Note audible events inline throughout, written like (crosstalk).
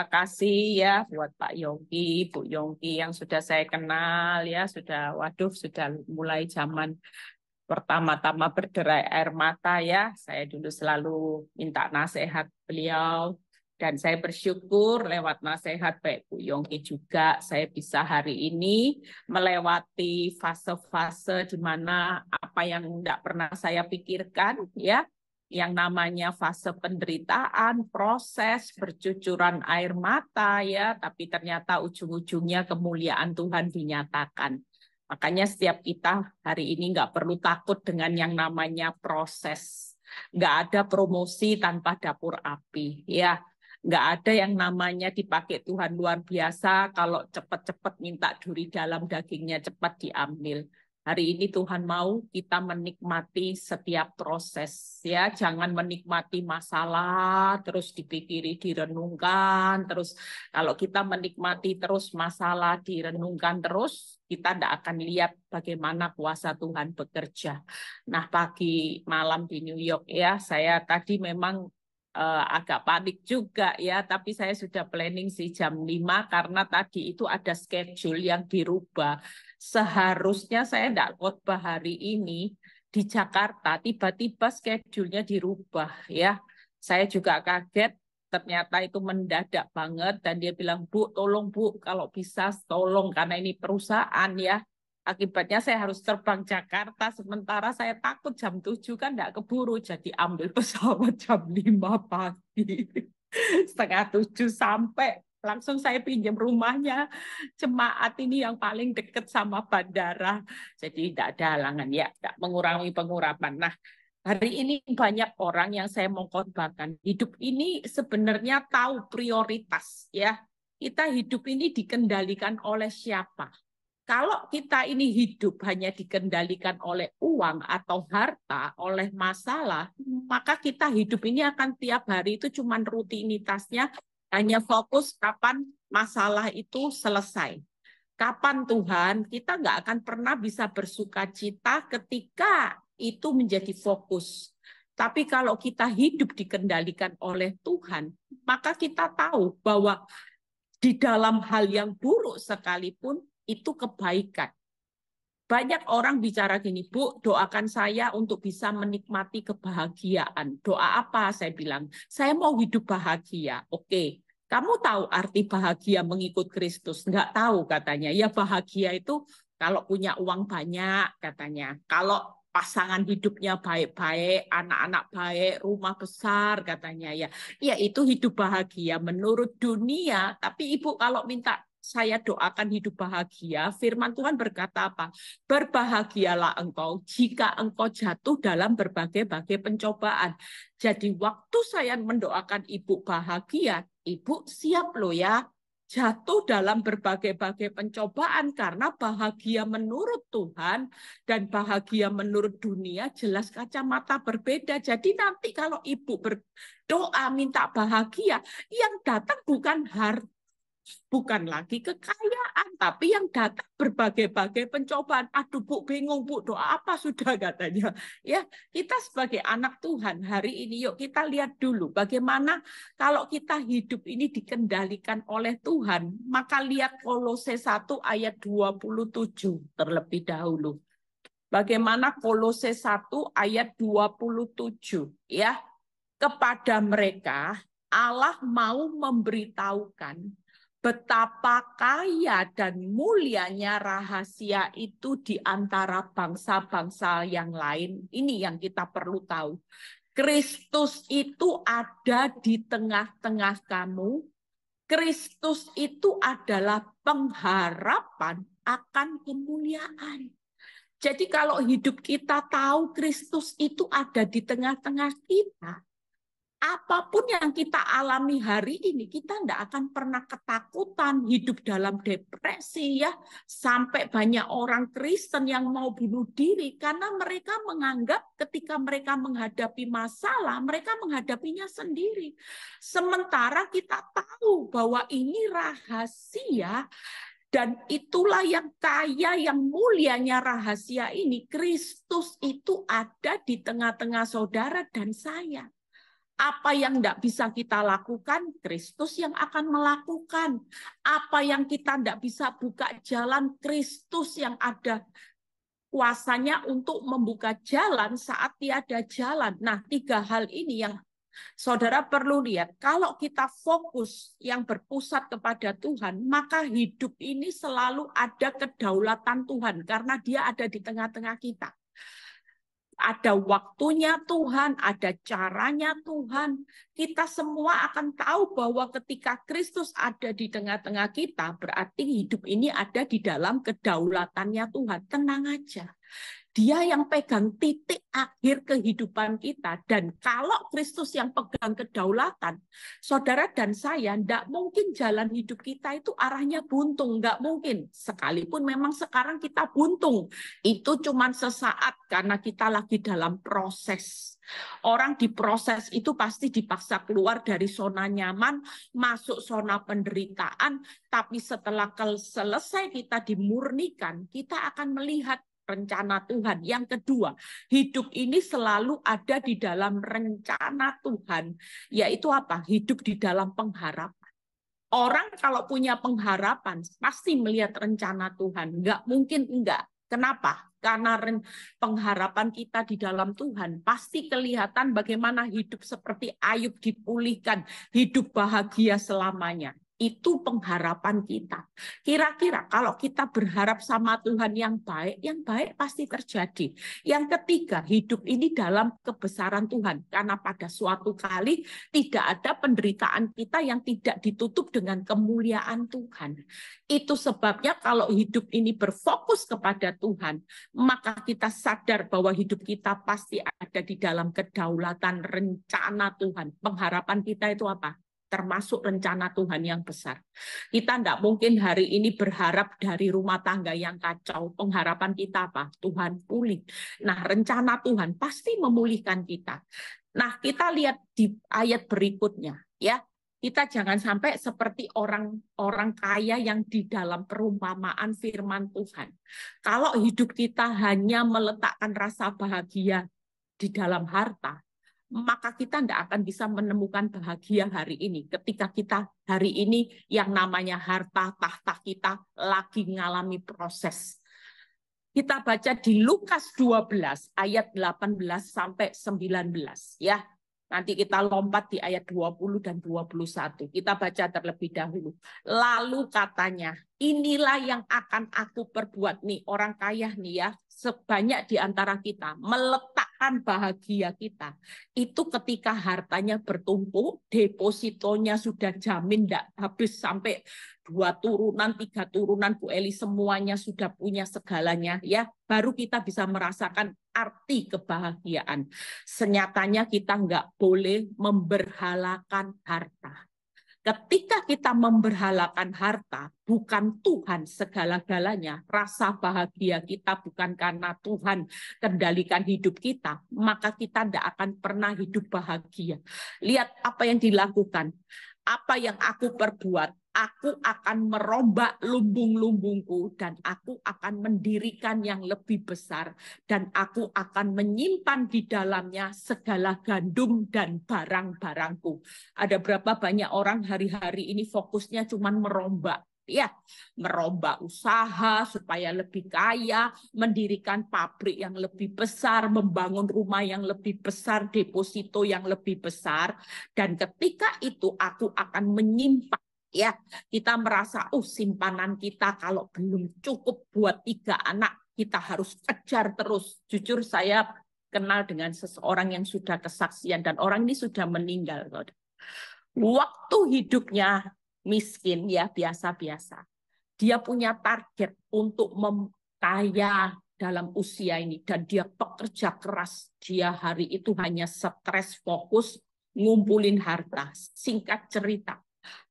terima kasih ya buat Pak Yongki, Bu Yongki yang sudah saya kenal ya, sudah waduh sudah mulai zaman pertama-tama berderai air mata ya. Saya dulu selalu minta nasihat beliau dan saya bersyukur lewat nasihat Pak Bu Yongki juga saya bisa hari ini melewati fase-fase di mana apa yang tidak pernah saya pikirkan ya yang namanya fase penderitaan, proses percucuran air mata ya, tapi ternyata ujung-ujungnya kemuliaan Tuhan dinyatakan. Makanya setiap kita hari ini nggak perlu takut dengan yang namanya proses. Nggak ada promosi tanpa dapur api. Ya, nggak ada yang namanya dipakai Tuhan luar biasa kalau cepat-cepat minta duri dalam dagingnya cepat diambil hari ini Tuhan mau kita menikmati setiap proses ya jangan menikmati masalah terus dipikiri direnungkan terus kalau kita menikmati terus masalah direnungkan terus kita tidak akan lihat bagaimana kuasa Tuhan bekerja. Nah pagi malam di New York ya saya tadi memang uh, agak panik juga ya, tapi saya sudah planning sih jam 5 karena tadi itu ada schedule yang dirubah. Seharusnya saya tidak khotbah hari ini di Jakarta, tiba-tiba schedule-nya dirubah ya. Saya juga kaget ternyata itu mendadak banget dan dia bilang, "Bu, tolong Bu, kalau bisa tolong karena ini perusahaan ya." Akibatnya saya harus terbang Jakarta, sementara saya takut jam 7 kan tidak keburu, jadi ambil pesawat (laughs) jam 5 pagi. (laughs) Setengah 7 sampai langsung saya pinjam rumahnya jemaat ini yang paling dekat sama bandara jadi tidak ada halangan ya tidak mengurangi pengurapan nah hari ini banyak orang yang saya mau korbankan hidup ini sebenarnya tahu prioritas ya kita hidup ini dikendalikan oleh siapa kalau kita ini hidup hanya dikendalikan oleh uang atau harta, oleh masalah, maka kita hidup ini akan tiap hari itu cuma rutinitasnya hanya fokus kapan masalah itu selesai. Kapan Tuhan, kita nggak akan pernah bisa bersuka cita ketika itu menjadi fokus. Tapi kalau kita hidup dikendalikan oleh Tuhan, maka kita tahu bahwa di dalam hal yang buruk sekalipun, itu kebaikan. Banyak orang bicara gini, Bu, doakan saya untuk bisa menikmati kebahagiaan. Doa apa? Saya bilang, saya mau hidup bahagia. Oke, kamu tahu arti bahagia mengikut Kristus? Enggak tahu katanya. Ya bahagia itu kalau punya uang banyak katanya. Kalau pasangan hidupnya baik-baik, anak-anak baik, rumah besar katanya ya. Ya itu hidup bahagia menurut dunia, tapi Ibu kalau minta saya doakan hidup bahagia, firman Tuhan berkata apa? Berbahagialah engkau jika engkau jatuh dalam berbagai-bagai pencobaan. Jadi waktu saya mendoakan ibu bahagia, ibu siap loh ya jatuh dalam berbagai-bagai pencobaan karena bahagia menurut Tuhan dan bahagia menurut dunia jelas kacamata berbeda. Jadi nanti kalau ibu berdoa minta bahagia, yang datang bukan harta bukan lagi kekayaan, tapi yang datang berbagai-bagai pencobaan. Aduh bu, bingung bu, doa apa sudah (laughs) katanya. Ya kita sebagai anak Tuhan hari ini yuk kita lihat dulu bagaimana kalau kita hidup ini dikendalikan oleh Tuhan. Maka lihat Kolose 1 ayat 27 terlebih dahulu. Bagaimana Kolose 1 ayat 27 ya. Kepada mereka Allah mau memberitahukan betapa kaya dan mulianya rahasia itu di antara bangsa-bangsa yang lain. Ini yang kita perlu tahu. Kristus itu ada di tengah-tengah kamu. Kristus itu adalah pengharapan akan kemuliaan. Jadi kalau hidup kita tahu Kristus itu ada di tengah-tengah kita, apapun yang kita alami hari ini, kita tidak akan pernah ketakutan, hidup dalam depresi ya, sampai banyak orang Kristen yang mau bunuh diri karena mereka menganggap ketika mereka menghadapi masalah, mereka menghadapinya sendiri. Sementara kita tahu bahwa ini rahasia dan itulah yang kaya, yang mulianya rahasia ini. Kristus itu ada di tengah-tengah saudara dan saya. Apa yang tidak bisa kita lakukan, Kristus yang akan melakukan. Apa yang kita tidak bisa buka jalan, Kristus yang ada kuasanya untuk membuka jalan saat tiada jalan. Nah, tiga hal ini yang Saudara perlu lihat, kalau kita fokus yang berpusat kepada Tuhan, maka hidup ini selalu ada kedaulatan Tuhan karena dia ada di tengah-tengah kita. Ada waktunya Tuhan, ada caranya Tuhan. Kita semua akan tahu bahwa ketika Kristus ada di tengah-tengah kita, berarti hidup ini ada di dalam kedaulatannya Tuhan. Tenang aja. Dia yang pegang titik akhir kehidupan kita. Dan kalau Kristus yang pegang kedaulatan, saudara dan saya, tidak mungkin jalan hidup kita itu arahnya buntung. Tidak mungkin. Sekalipun memang sekarang kita buntung. Itu cuma sesaat karena kita lagi dalam proses. Orang diproses itu pasti dipaksa keluar dari zona nyaman, masuk zona penderitaan, tapi setelah selesai kita dimurnikan, kita akan melihat rencana Tuhan. Yang kedua, hidup ini selalu ada di dalam rencana Tuhan, yaitu apa? Hidup di dalam pengharapan. Orang kalau punya pengharapan pasti melihat rencana Tuhan. Enggak mungkin enggak. Kenapa? Karena pengharapan kita di dalam Tuhan pasti kelihatan bagaimana hidup seperti Ayub dipulihkan, hidup bahagia selamanya. Itu pengharapan kita. Kira-kira kalau kita berharap sama Tuhan yang baik, yang baik pasti terjadi. Yang ketiga, hidup ini dalam kebesaran Tuhan. Karena pada suatu kali tidak ada penderitaan kita yang tidak ditutup dengan kemuliaan Tuhan. Itu sebabnya kalau hidup ini berfokus kepada Tuhan, maka kita sadar bahwa hidup kita pasti ada di dalam kedaulatan rencana Tuhan. Pengharapan kita itu apa? termasuk rencana Tuhan yang besar. Kita tidak mungkin hari ini berharap dari rumah tangga yang kacau. Pengharapan kita apa? Tuhan pulih. Nah, rencana Tuhan pasti memulihkan kita. Nah, kita lihat di ayat berikutnya, ya. Kita jangan sampai seperti orang-orang kaya yang di dalam perumpamaan firman Tuhan. Kalau hidup kita hanya meletakkan rasa bahagia di dalam harta, maka kita tidak akan bisa menemukan bahagia hari ini ketika kita hari ini yang namanya harta tahta kita lagi mengalami proses. Kita baca di Lukas 12 ayat 18 sampai 19 ya. Nanti kita lompat di ayat 20 dan 21. Kita baca terlebih dahulu. Lalu katanya, inilah yang akan aku perbuat nih orang kaya nih ya, sebanyak di antara kita meletak perasaan bahagia kita itu ketika hartanya bertumpuk, depositonya sudah jamin tidak habis sampai dua turunan, tiga turunan Bu Eli semuanya sudah punya segalanya ya, baru kita bisa merasakan arti kebahagiaan. Senyatanya kita nggak boleh memberhalakan harta. Ketika kita memberhalakan harta, bukan Tuhan segala-galanya, rasa bahagia kita bukan karena Tuhan kendalikan hidup kita, maka kita tidak akan pernah hidup bahagia. Lihat apa yang dilakukan, apa yang aku perbuat, aku akan merombak lumbung-lumbungku dan aku akan mendirikan yang lebih besar dan aku akan menyimpan di dalamnya segala gandum dan barang-barangku. Ada berapa banyak orang hari-hari ini fokusnya cuma merombak ya merombak usaha supaya lebih kaya, mendirikan pabrik yang lebih besar, membangun rumah yang lebih besar, deposito yang lebih besar dan ketika itu aku akan menyimpan ya kita merasa oh simpanan kita kalau belum cukup buat tiga anak kita harus kejar terus jujur saya kenal dengan seseorang yang sudah kesaksian dan orang ini sudah meninggal waktu hidupnya miskin ya biasa-biasa dia punya target untuk memkaya dalam usia ini dan dia pekerja keras dia hari itu hanya stres fokus ngumpulin harta singkat cerita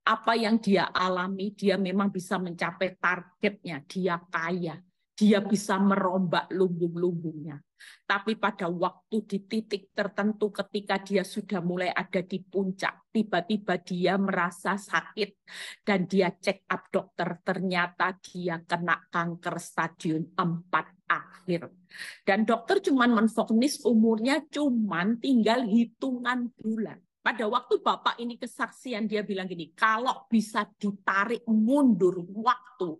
apa yang dia alami, dia memang bisa mencapai targetnya, dia kaya, dia bisa merombak lumbung-lumbungnya. Tapi pada waktu di titik tertentu ketika dia sudah mulai ada di puncak, tiba-tiba dia merasa sakit dan dia cek up dokter, ternyata dia kena kanker stadium 4 akhir. Dan dokter cuman menfonis umurnya cuman tinggal hitungan bulan pada waktu Bapak ini kesaksian dia bilang gini, kalau bisa ditarik mundur waktu,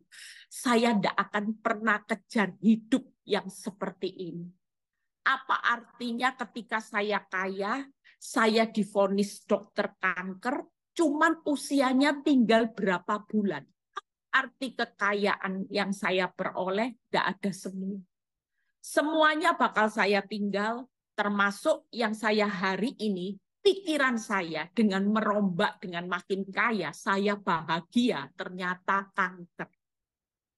saya tidak akan pernah kejar hidup yang seperti ini. Apa artinya ketika saya kaya, saya difonis dokter kanker, cuman usianya tinggal berapa bulan. Arti kekayaan yang saya peroleh tidak ada semua. Semuanya bakal saya tinggal, termasuk yang saya hari ini pikiran saya dengan merombak dengan makin kaya, saya bahagia, ternyata kanker.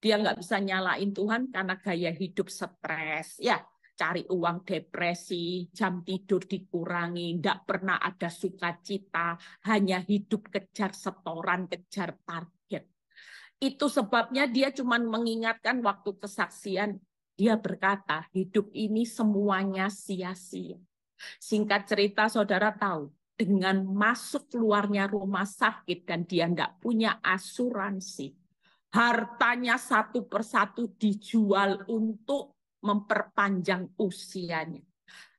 Dia nggak bisa nyalain Tuhan karena gaya hidup stres, ya cari uang depresi, jam tidur dikurangi, tidak pernah ada sukacita, hanya hidup kejar setoran, kejar target. Itu sebabnya dia cuma mengingatkan waktu kesaksian, dia berkata, hidup ini semuanya sia-sia Singkat cerita, saudara tahu, dengan masuk keluarnya rumah sakit dan dia tidak punya asuransi, hartanya satu persatu dijual untuk memperpanjang usianya.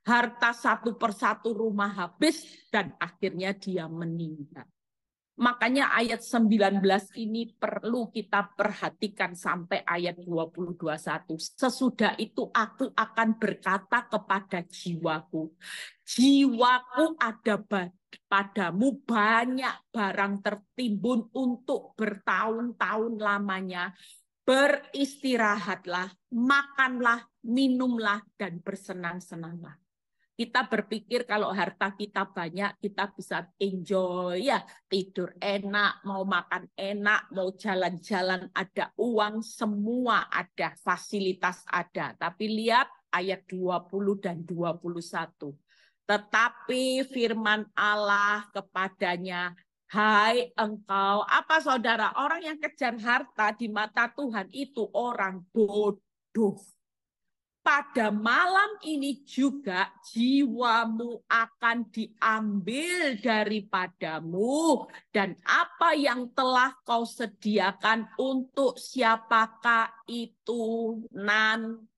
Harta satu persatu rumah habis dan akhirnya dia meninggal. Makanya ayat 19 ini perlu kita perhatikan sampai ayat 22.1. Sesudah itu aku akan berkata kepada jiwaku. Jiwaku ada padamu banyak barang tertimbun untuk bertahun-tahun lamanya. Beristirahatlah, makanlah, minumlah, dan bersenang-senanglah kita berpikir kalau harta kita banyak kita bisa enjoy ya tidur enak mau makan enak mau jalan-jalan ada uang semua ada fasilitas ada tapi lihat ayat 20 dan 21 tetapi firman Allah kepadanya Hai engkau, apa saudara? Orang yang kejar harta di mata Tuhan itu orang bodoh pada malam ini juga jiwamu akan diambil daripadamu dan apa yang telah kau sediakan untuk siapakah itu nanti.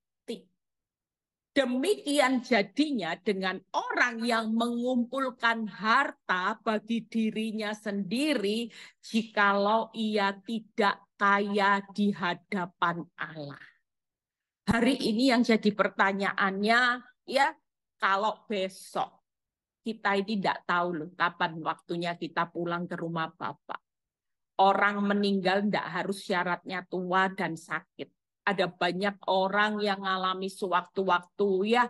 Demikian jadinya dengan orang yang mengumpulkan harta bagi dirinya sendiri jikalau ia tidak kaya di hadapan Allah hari ini yang jadi pertanyaannya ya kalau besok kita ini tidak tahu loh kapan waktunya kita pulang ke rumah Bapak. Orang meninggal tidak harus syaratnya tua dan sakit. Ada banyak orang yang mengalami sewaktu-waktu ya.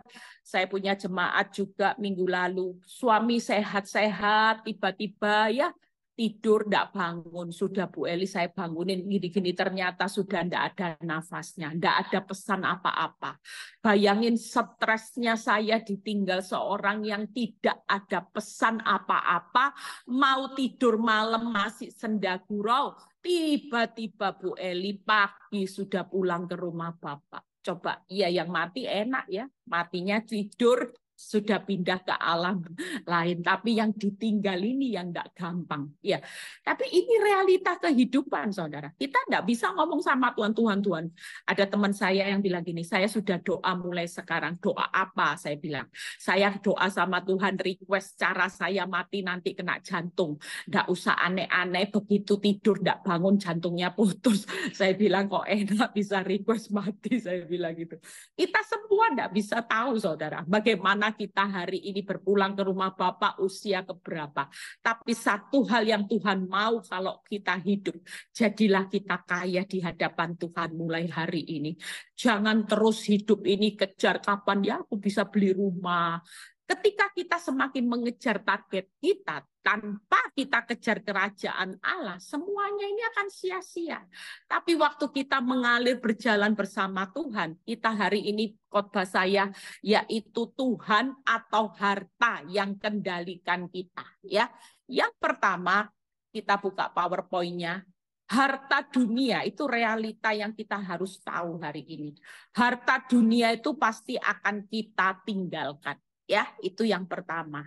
Saya punya jemaat juga minggu lalu. Suami sehat-sehat, tiba-tiba ya tidur tidak bangun, sudah Bu Eli saya bangunin gini-gini, ternyata sudah tidak ada nafasnya, tidak ada pesan apa-apa. Bayangin stresnya saya ditinggal seorang yang tidak ada pesan apa-apa, mau tidur malam masih senda gurau, tiba-tiba Bu Eli pagi sudah pulang ke rumah Bapak. Coba, iya yang mati enak ya, matinya tidur sudah pindah ke alam lain, tapi yang ditinggal ini yang tidak gampang. Ya, tapi ini realita kehidupan, saudara. Kita tidak bisa ngomong sama Tuhan, Tuhan, Tuhan. Ada teman saya yang bilang gini, saya sudah doa mulai sekarang. Doa apa? Saya bilang, saya doa sama Tuhan request cara saya mati nanti kena jantung. Tidak usah aneh-aneh, begitu tidur tidak bangun jantungnya putus. (laughs) Saya bilang kok enak bisa request mati, (laughs) saya bilang gitu. Kita semua tidak bisa tahu, saudara, bagaimana karena kita hari ini berpulang ke rumah Bapak usia keberapa. Tapi satu hal yang Tuhan mau kalau kita hidup, jadilah kita kaya di hadapan Tuhan mulai hari ini. Jangan terus hidup ini kejar kapan ya aku bisa beli rumah, Ketika kita semakin mengejar target kita tanpa kita kejar kerajaan Allah, semuanya ini akan sia-sia. Tapi waktu kita mengalir berjalan bersama Tuhan, kita hari ini khotbah saya yaitu Tuhan atau harta yang kendalikan kita, ya. Yang pertama, kita buka PowerPoint-nya, harta dunia itu realita yang kita harus tahu hari ini. Harta dunia itu pasti akan kita tinggalkan. Ya, itu yang pertama.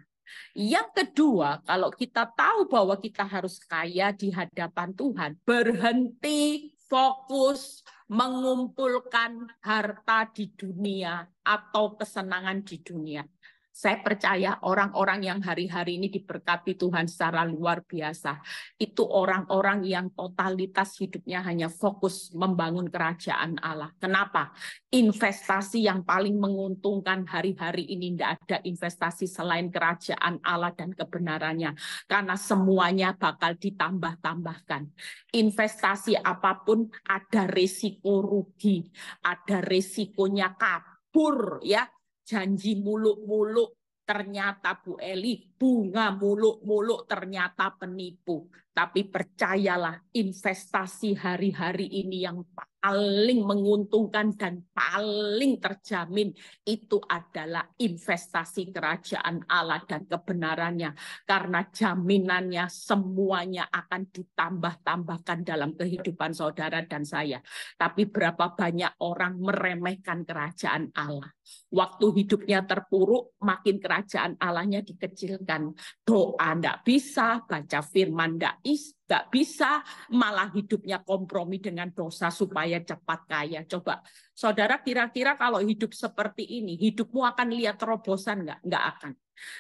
Yang kedua, kalau kita tahu bahwa kita harus kaya di hadapan Tuhan, berhenti fokus mengumpulkan harta di dunia atau kesenangan di dunia. Saya percaya orang-orang yang hari-hari ini diberkati Tuhan secara luar biasa. Itu orang-orang yang totalitas hidupnya hanya fokus membangun kerajaan Allah. Kenapa? Investasi yang paling menguntungkan hari-hari ini tidak ada investasi selain kerajaan Allah dan kebenarannya. Karena semuanya bakal ditambah-tambahkan. Investasi apapun ada resiko rugi, ada resikonya kabur ya janji muluk-muluk ternyata Bu Eli bunga muluk-muluk ternyata penipu. Tapi percayalah investasi hari-hari ini yang paling menguntungkan dan paling terjamin itu adalah investasi kerajaan Allah dan kebenarannya. Karena jaminannya semuanya akan ditambah-tambahkan dalam kehidupan saudara dan saya. Tapi berapa banyak orang meremehkan kerajaan Allah Waktu hidupnya terpuruk, makin kerajaan Allahnya dikecilkan. Doa tidak bisa, baca firman tidak bisa, malah hidupnya kompromi dengan dosa supaya cepat kaya. Coba, saudara kira-kira kalau hidup seperti ini, hidupmu akan lihat terobosan nggak? Nggak akan.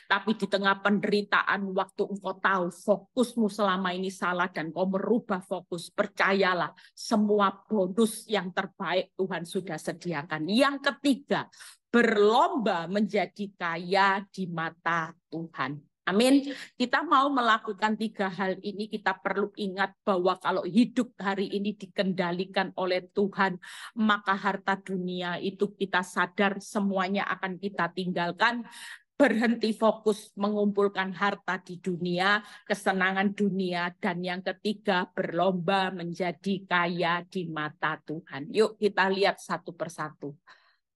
Tapi di tengah penderitaan waktu engkau tahu fokusmu selama ini salah dan kau merubah fokus, percayalah semua bonus yang terbaik Tuhan sudah sediakan. Yang ketiga, berlomba menjadi kaya di mata Tuhan. Amin. Kita mau melakukan tiga hal ini, kita perlu ingat bahwa kalau hidup hari ini dikendalikan oleh Tuhan, maka harta dunia itu kita sadar semuanya akan kita tinggalkan berhenti fokus mengumpulkan harta di dunia, kesenangan dunia, dan yang ketiga berlomba menjadi kaya di mata Tuhan. Yuk kita lihat satu persatu.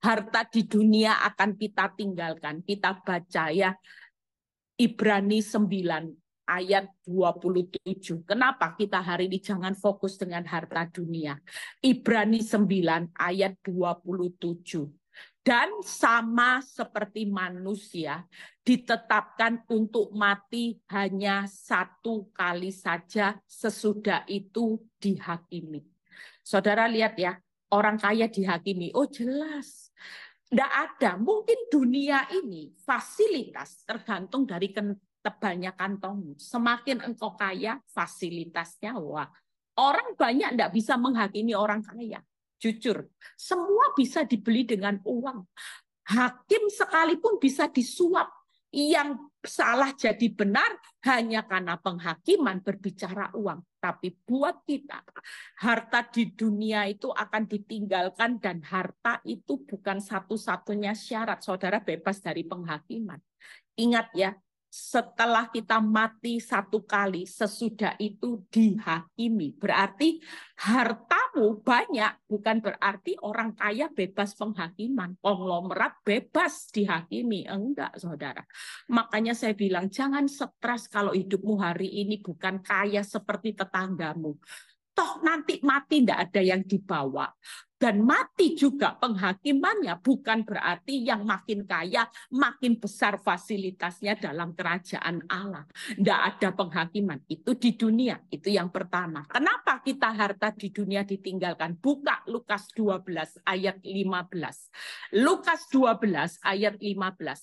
Harta di dunia akan kita tinggalkan. Kita baca ya Ibrani 9 ayat 27. Kenapa kita hari ini jangan fokus dengan harta dunia? Ibrani 9 ayat 27 dan sama seperti manusia ditetapkan untuk mati hanya satu kali saja sesudah itu dihakimi. Saudara lihat ya, orang kaya dihakimi. Oh jelas. Tidak ada. Mungkin dunia ini fasilitas tergantung dari tebalnya kantongmu. Semakin engkau kaya, fasilitasnya wah. Orang banyak tidak bisa menghakimi orang kaya jujur. Semua bisa dibeli dengan uang. Hakim sekalipun bisa disuap. Yang salah jadi benar hanya karena penghakiman berbicara uang. Tapi buat kita, harta di dunia itu akan ditinggalkan dan harta itu bukan satu-satunya syarat saudara bebas dari penghakiman. Ingat ya, setelah kita mati satu kali, sesudah itu dihakimi. Berarti hartamu banyak, bukan berarti orang kaya bebas penghakiman. Konglomerat bebas dihakimi. Enggak, saudara. Makanya saya bilang, jangan stres kalau hidupmu hari ini bukan kaya seperti tetanggamu toh nanti mati tidak ada yang dibawa dan mati juga penghakimannya bukan berarti yang makin kaya makin besar fasilitasnya dalam kerajaan Allah. Tidak ada penghakiman itu di dunia. Itu yang pertama. Kenapa kita harta di dunia ditinggalkan? Buka Lukas 12 ayat 15. Lukas 12 ayat 15.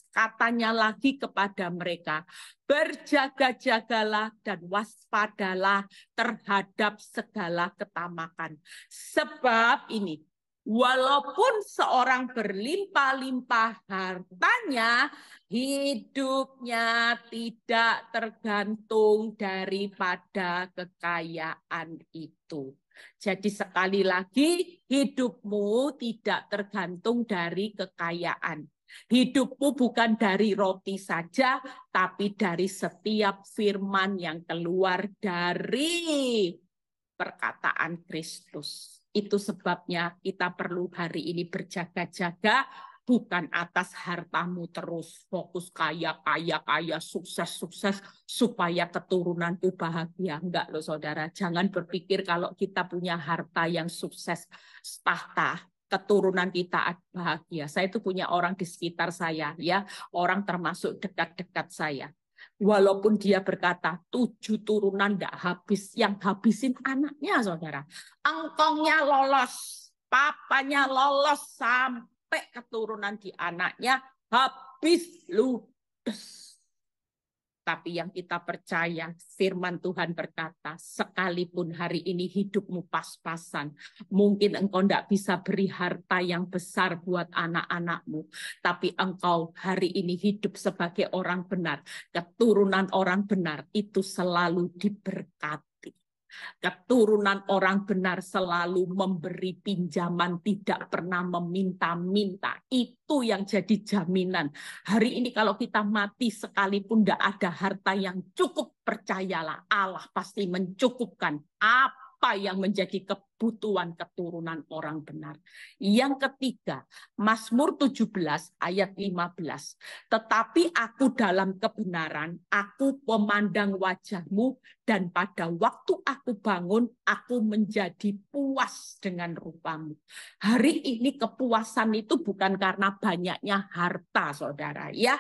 Katanya lagi kepada mereka, berjaga-jagalah dan waspadalah terhadap segala ketamakan. Sebab ini Walaupun seorang berlimpah-limpah hartanya, hidupnya tidak tergantung daripada kekayaan itu. Jadi sekali lagi, hidupmu tidak tergantung dari kekayaan. Hidupmu bukan dari roti saja, tapi dari setiap firman yang keluar dari perkataan Kristus. Itu sebabnya kita perlu hari ini berjaga-jaga bukan atas hartamu terus fokus kaya kaya kaya sukses sukses supaya keturunan keturunanku bahagia enggak loh saudara jangan berpikir kalau kita punya harta yang sukses tahta keturunan kita bahagia saya itu punya orang di sekitar saya ya orang termasuk dekat-dekat saya Walaupun dia berkata tujuh turunan tidak habis, yang habisin anaknya saudara. Engkongnya lolos, papanya lolos sampai keturunan di anaknya habis ludes tapi yang kita percaya firman Tuhan berkata, sekalipun hari ini hidupmu pas-pasan, mungkin engkau tidak bisa beri harta yang besar buat anak-anakmu, tapi engkau hari ini hidup sebagai orang benar, keturunan orang benar itu selalu diberkati Keturunan orang benar selalu memberi pinjaman, tidak pernah meminta-minta. Itu yang jadi jaminan. Hari ini kalau kita mati sekalipun tidak ada harta yang cukup, percayalah Allah pasti mencukupkan apa apa yang menjadi kebutuhan keturunan orang benar. Yang ketiga, Mazmur 17 ayat 15. Tetapi aku dalam kebenaran, aku memandang wajahmu dan pada waktu aku bangun, aku menjadi puas dengan rupamu. Hari ini kepuasan itu bukan karena banyaknya harta, saudara. ya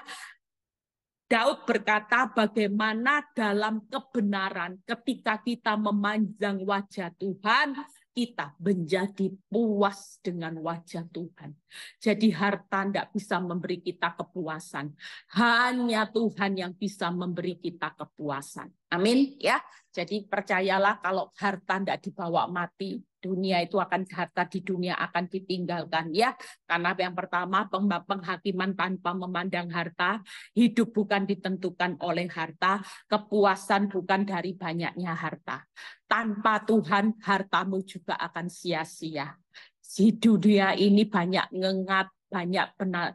Daud berkata bagaimana dalam kebenaran ketika kita memanjang wajah Tuhan, kita menjadi puas dengan wajah Tuhan. Jadi harta tidak bisa memberi kita kepuasan. Hanya Tuhan yang bisa memberi kita kepuasan. Amin. ya. Jadi percayalah kalau harta tidak dibawa mati, dunia itu akan harta di dunia akan ditinggalkan ya karena yang pertama penghakiman tanpa memandang harta hidup bukan ditentukan oleh harta kepuasan bukan dari banyaknya harta tanpa Tuhan hartamu juga akan sia-sia di dunia ini banyak ngengat banyak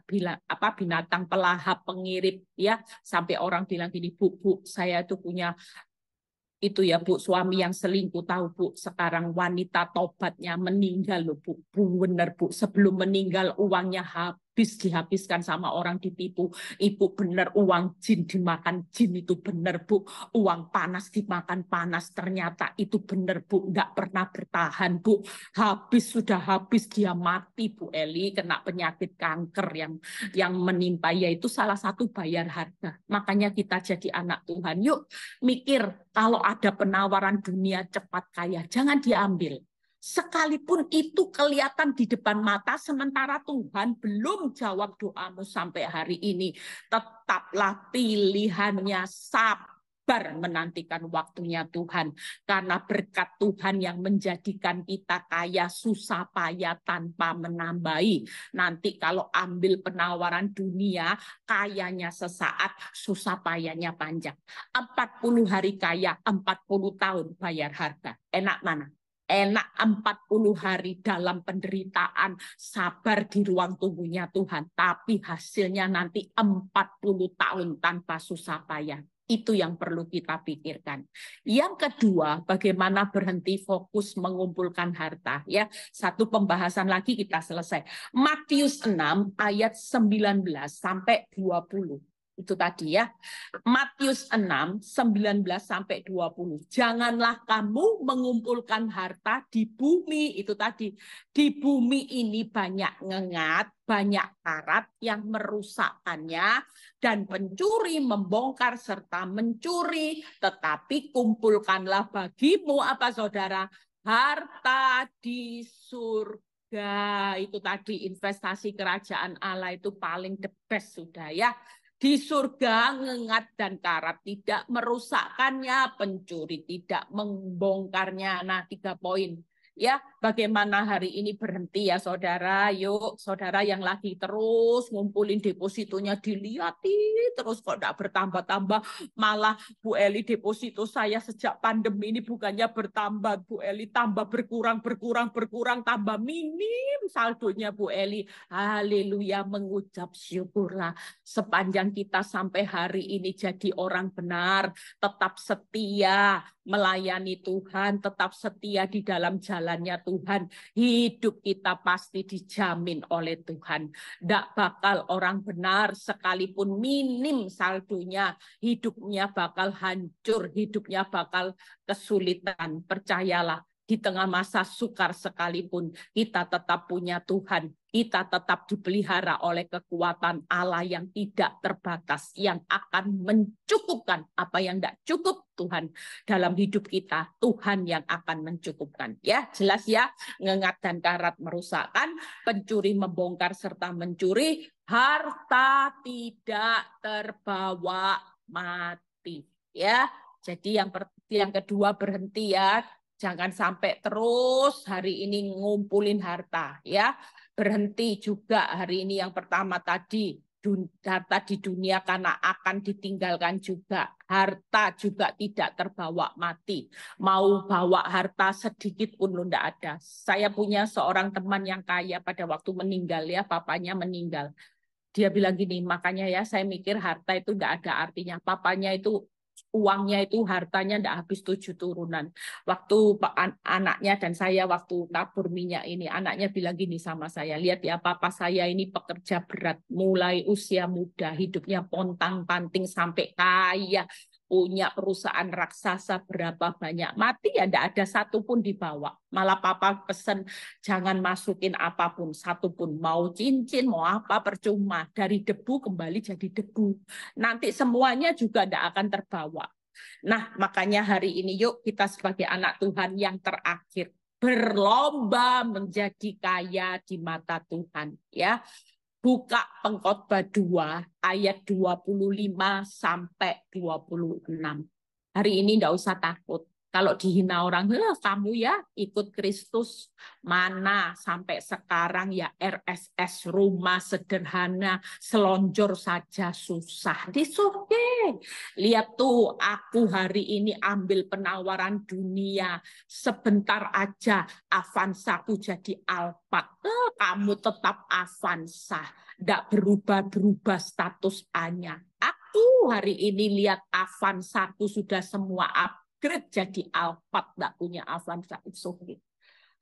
bilang apa binatang pelahap pengirip ya sampai orang bilang gini bu bu saya itu punya itu ya Bu, suami yang selingkuh tahu Bu, sekarang wanita tobatnya meninggal loh Bu. Bu bener Bu, sebelum meninggal uangnya habis habis dihabiskan sama orang ditipu. Ibu benar uang jin dimakan jin itu benar bu. Uang panas dimakan panas ternyata itu benar bu. Nggak pernah bertahan bu. Habis sudah habis dia mati bu Eli kena penyakit kanker yang yang menimpa yaitu salah satu bayar harga. Makanya kita jadi anak Tuhan. Yuk mikir kalau ada penawaran dunia cepat kaya jangan diambil sekalipun itu kelihatan di depan mata, sementara Tuhan belum jawab doamu sampai hari ini, tetaplah pilihannya sabar menantikan waktunya Tuhan. Karena berkat Tuhan yang menjadikan kita kaya, susah payah tanpa menambahi. Nanti kalau ambil penawaran dunia, kayanya sesaat, susah payahnya panjang. 40 hari kaya, 40 tahun bayar harga. Enak mana? enak 40 hari dalam penderitaan, sabar di ruang tubuhnya Tuhan, tapi hasilnya nanti 40 tahun tanpa susah payah. Itu yang perlu kita pikirkan. Yang kedua, bagaimana berhenti fokus mengumpulkan harta. Ya, satu pembahasan lagi kita selesai. Matius 6 ayat 19 sampai 20 itu tadi ya. Matius 6 19 sampai 20. Janganlah kamu mengumpulkan harta di bumi itu tadi. Di bumi ini banyak ngengat, banyak karat yang merusakannya dan pencuri membongkar serta mencuri, tetapi kumpulkanlah bagimu apa saudara harta di surga surga. Itu tadi investasi kerajaan Allah itu paling the best sudah ya. Di surga ngengat dan karat tidak merusakkannya, pencuri tidak membongkarnya. Nah, tiga poin ya bagaimana hari ini berhenti ya saudara yuk saudara yang lagi terus ngumpulin depositonya dilihati terus kok tidak bertambah-tambah malah Bu Eli deposito saya sejak pandemi ini bukannya bertambah Bu Eli tambah berkurang berkurang berkurang tambah minim saldonya Bu Eli haleluya mengucap syukurlah sepanjang kita sampai hari ini jadi orang benar tetap setia melayani Tuhan, tetap setia di dalam jalannya Tuhan, hidup kita pasti dijamin oleh Tuhan. Tidak bakal orang benar sekalipun minim saldonya, hidupnya bakal hancur, hidupnya bakal kesulitan. Percayalah, di tengah masa sukar sekalipun, kita tetap punya Tuhan. Kita tetap dipelihara oleh kekuatan Allah yang tidak terbatas, yang akan mencukupkan apa yang tidak cukup Tuhan dalam hidup kita. Tuhan yang akan mencukupkan. Ya, jelas ya, ngengat dan karat merusakkan, pencuri membongkar serta mencuri, harta tidak terbawa mati. Ya, jadi yang per, yang kedua berhenti ya Jangan sampai terus hari ini ngumpulin harta ya. Berhenti juga hari ini yang pertama tadi harta di dunia karena akan ditinggalkan juga. Harta juga tidak terbawa mati. Mau bawa harta sedikit pun lo ndak ada. Saya punya seorang teman yang kaya pada waktu meninggal ya, papanya meninggal. Dia bilang gini, makanya ya saya mikir harta itu nggak ada artinya. Papanya itu uangnya itu hartanya tidak habis tujuh turunan. Waktu anaknya dan saya waktu tabur minyak ini, anaknya bilang gini sama saya, lihat ya papa saya ini pekerja berat, mulai usia muda, hidupnya pontang panting sampai kaya, punya perusahaan raksasa berapa banyak mati ya tidak ada satupun dibawa malah papa pesen jangan masukin apapun pun mau cincin mau apa percuma dari debu kembali jadi debu nanti semuanya juga tidak akan terbawa nah makanya hari ini yuk kita sebagai anak Tuhan yang terakhir berlomba menjadi kaya di mata Tuhan ya buka pengkhotbah 2 ayat 25 sampai 26. Hari ini enggak usah takut. Kalau dihina orang, kamu ya ikut Kristus mana sampai sekarang ya RSS rumah sederhana selonjor saja susah. Di Disoke. Lihat tuh aku hari ini ambil penawaran dunia sebentar aja Avanza aku jadi Alphard. kamu tetap Avanza, tidak berubah-berubah status anya. Aku hari ini lihat aku sudah semua up upgrade jadi Alphard, tidak punya bisa it's okay.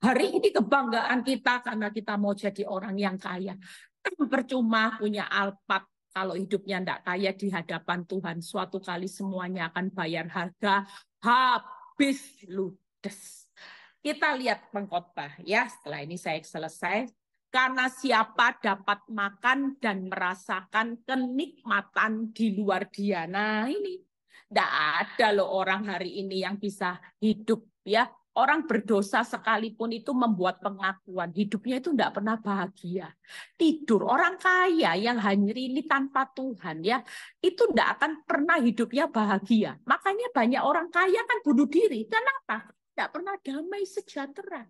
Hari ini kebanggaan kita karena kita mau jadi orang yang kaya. (clears throat) Percuma punya Alphard, kalau hidupnya tidak kaya di hadapan Tuhan, suatu kali semuanya akan bayar harga habis ludes. Kita lihat pengkhotbah ya, setelah ini saya selesai. Karena siapa dapat makan dan merasakan kenikmatan di luar dia. Nah ini tidak ada loh orang hari ini yang bisa hidup ya. Orang berdosa sekalipun itu membuat pengakuan. Hidupnya itu tidak pernah bahagia. Tidur. Orang kaya yang hanya ini tanpa Tuhan ya. Itu tidak akan pernah hidupnya bahagia. Makanya banyak orang kaya kan bunuh diri. Kenapa? Tidak pernah damai sejahtera.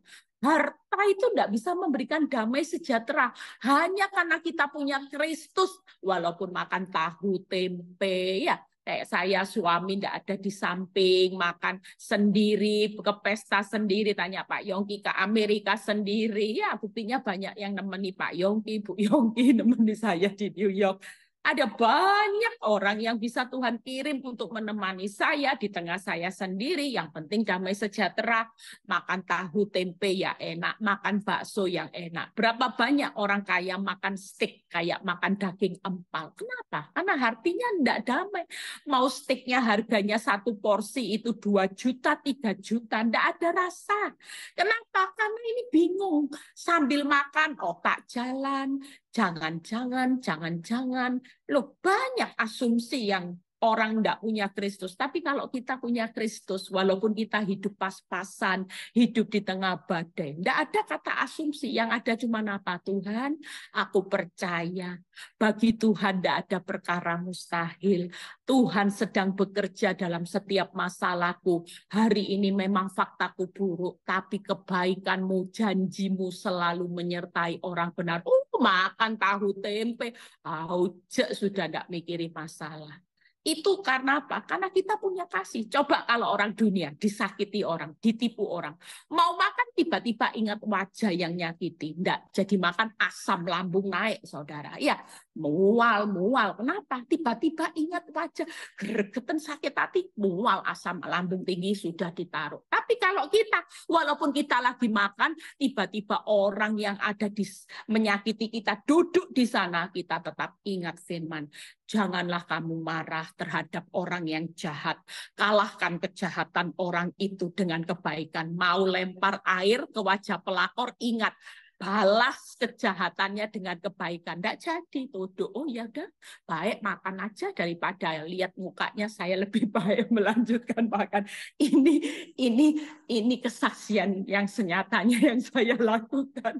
Harta itu tidak bisa memberikan damai sejahtera. Hanya karena kita punya Kristus, walaupun makan tahu, tempe, ya kayak saya suami tidak ada di samping makan sendiri ke pesta sendiri tanya Pak Yongki ke Amerika sendiri ya buktinya banyak yang nemeni Pak Yongki Bu Yongki (laughs) nemeni saya di New York ada banyak orang yang bisa Tuhan kirim untuk menemani saya di tengah saya sendiri. Yang penting damai sejahtera, makan tahu tempe ya enak, makan bakso yang enak. Berapa banyak orang kaya makan steak, kayak makan daging empal. Kenapa? Karena artinya tidak damai. Mau steaknya harganya satu porsi itu 2 juta, 3 juta, Tidak ada rasa. Kenapa? Karena ini bingung. Sambil makan otak jalan, jangan-jangan, jangan-jangan. Loh, banyak asumsi yang orang tidak punya Kristus. Tapi kalau kita punya Kristus, walaupun kita hidup pas-pasan, hidup di tengah badai, tidak ada kata asumsi. Yang ada cuma apa? Tuhan, aku percaya. Bagi Tuhan tidak ada perkara mustahil. Tuhan sedang bekerja dalam setiap masalahku. Hari ini memang faktaku buruk, tapi kebaikanmu, janjimu selalu menyertai orang benar. Oh, makan tahu tempe. Aujek sudah tidak mikirin masalah itu karena apa? Karena kita punya kasih. Coba kalau orang dunia disakiti orang, ditipu orang. Mau makan tiba-tiba ingat wajah yang nyakiti. Enggak, jadi makan asam lambung naik, saudara. Ya, mual, mual. Kenapa? Tiba-tiba ingat wajah. Gergeten sakit hati, mual asam lambung tinggi sudah ditaruh. Tapi kalau kita, walaupun kita lagi makan, tiba-tiba orang yang ada di menyakiti kita duduk di sana, kita tetap ingat firman janganlah kamu marah terhadap orang yang jahat. Kalahkan kejahatan orang itu dengan kebaikan. Mau lempar air ke wajah pelakor, ingat balas kejahatannya dengan kebaikan. Tidak jadi tuduh. Oh ya udah, baik makan aja daripada lihat mukanya saya lebih (laughs) baik melanjutkan makan. Ini ini ini kesaksian yang senyatanya yang saya lakukan.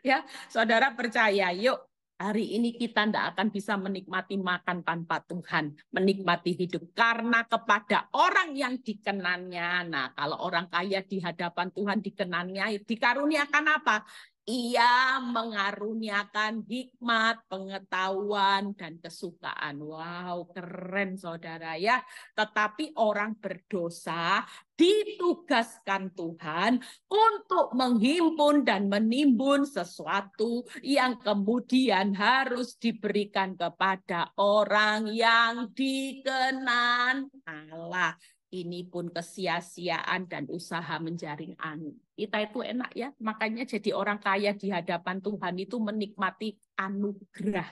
(laughs) ya, saudara percaya. Yuk Hari ini kita tidak akan bisa menikmati makan tanpa Tuhan, menikmati hidup karena kepada orang yang dikenannya. Nah, kalau orang kaya di hadapan Tuhan dikenannya, dikaruniakan apa? ia mengaruniakan hikmat, pengetahuan, dan kesukaan. Wow, keren saudara ya. Tetapi orang berdosa ditugaskan Tuhan untuk menghimpun dan menimbun sesuatu yang kemudian harus diberikan kepada orang yang dikenan Allah ini pun kesia-siaan dan usaha menjaring angin. Kita itu enak ya, makanya jadi orang kaya di hadapan Tuhan itu menikmati anugerah,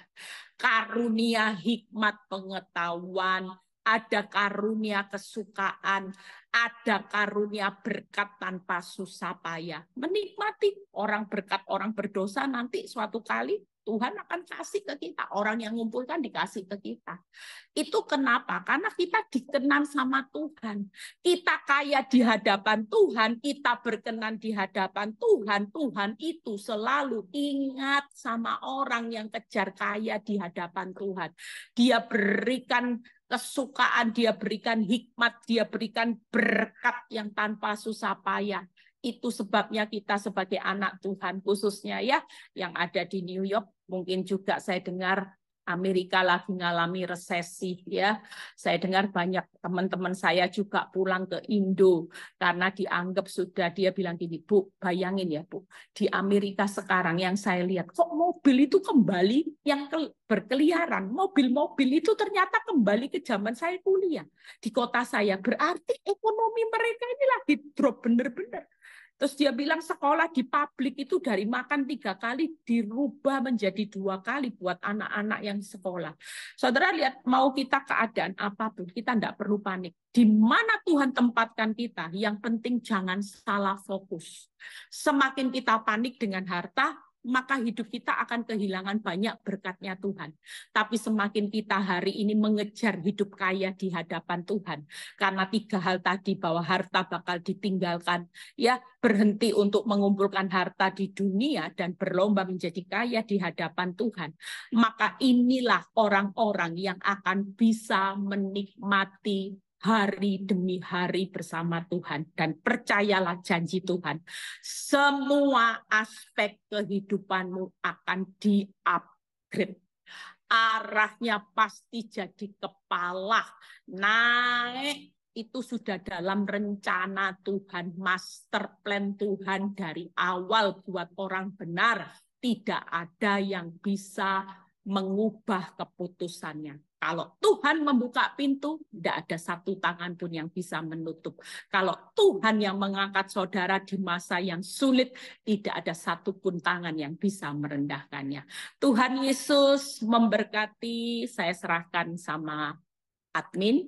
karunia, hikmat, pengetahuan, ada karunia kesukaan, ada karunia berkat tanpa susah payah. Menikmati orang berkat, orang berdosa nanti suatu kali Tuhan akan kasih ke kita. Orang yang ngumpulkan dikasih ke kita. Itu kenapa? Karena kita dikenan sama Tuhan. Kita kaya di hadapan Tuhan, kita berkenan di hadapan Tuhan. Tuhan itu selalu ingat sama orang yang kejar kaya di hadapan Tuhan. Dia berikan kesukaan, dia berikan hikmat, dia berikan berkat yang tanpa susah payah. Itu sebabnya kita sebagai anak Tuhan khususnya ya yang ada di New York mungkin juga saya dengar Amerika lagi mengalami resesi ya. Saya dengar banyak teman-teman saya juga pulang ke Indo karena dianggap sudah dia bilang gini, Bu, bayangin ya, Bu. Di Amerika sekarang yang saya lihat kok mobil itu kembali yang berkeliaran, mobil-mobil itu ternyata kembali ke zaman saya kuliah di kota saya. Berarti ekonomi mereka ini lagi drop bener-bener. Terus dia bilang sekolah di publik itu dari makan tiga kali dirubah menjadi dua kali buat anak-anak yang sekolah. Saudara lihat mau kita keadaan apapun kita tidak perlu panik. Di mana Tuhan tempatkan kita, yang penting jangan salah fokus. Semakin kita panik dengan harta, maka hidup kita akan kehilangan banyak berkatnya Tuhan. Tapi semakin kita hari ini mengejar hidup kaya di hadapan Tuhan, karena tiga hal tadi bahwa harta bakal ditinggalkan, ya berhenti untuk mengumpulkan harta di dunia dan berlomba menjadi kaya di hadapan Tuhan, maka inilah orang-orang yang akan bisa menikmati hari demi hari bersama Tuhan dan percayalah janji Tuhan semua aspek kehidupanmu akan di-upgrade arahnya pasti jadi kepala naik itu sudah dalam rencana Tuhan, master plan Tuhan dari awal buat orang benar. Tidak ada yang bisa mengubah keputusannya. Kalau Tuhan membuka pintu, tidak ada satu tangan pun yang bisa menutup. Kalau Tuhan yang mengangkat saudara di masa yang sulit, tidak ada satu pun tangan yang bisa merendahkannya. Tuhan Yesus memberkati, saya serahkan sama admin.